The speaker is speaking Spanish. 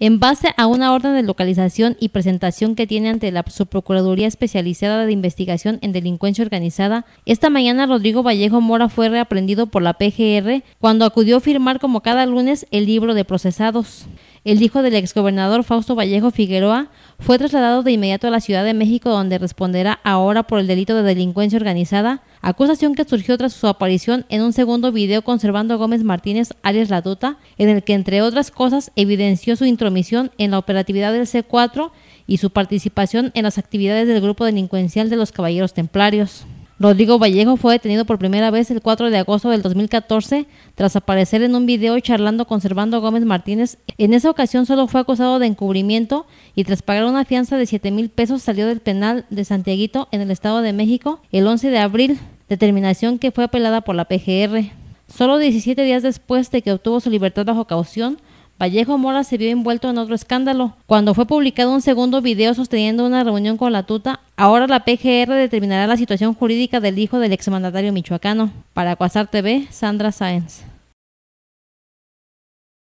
En base a una orden de localización y presentación que tiene ante la Subprocuraduría Especializada de Investigación en Delincuencia Organizada, esta mañana Rodrigo Vallejo Mora fue reaprendido por la PGR cuando acudió a firmar como cada lunes el libro de procesados. El hijo del exgobernador Fausto Vallejo Figueroa fue trasladado de inmediato a la Ciudad de México donde responderá ahora por el delito de delincuencia organizada, acusación que surgió tras su aparición en un segundo video conservando a Gómez Martínez alias La tota, en el que entre otras cosas evidenció su intromisión en la operatividad del C4 y su participación en las actividades del grupo delincuencial de los Caballeros Templarios. Rodrigo Vallejo fue detenido por primera vez el 4 de agosto del 2014 tras aparecer en un video charlando con Servando Gómez Martínez. En esa ocasión solo fue acusado de encubrimiento y tras pagar una fianza de 7 mil pesos salió del penal de Santiaguito en el Estado de México el 11 de abril, determinación que fue apelada por la PGR. Solo 17 días después de que obtuvo su libertad bajo caución, Vallejo Mora se vio envuelto en otro escándalo. Cuando fue publicado un segundo video sosteniendo una reunión con la tuta, ahora la PGR determinará la situación jurídica del hijo del exmandatario michoacano. Para Cuasar TV, Sandra Sáenz.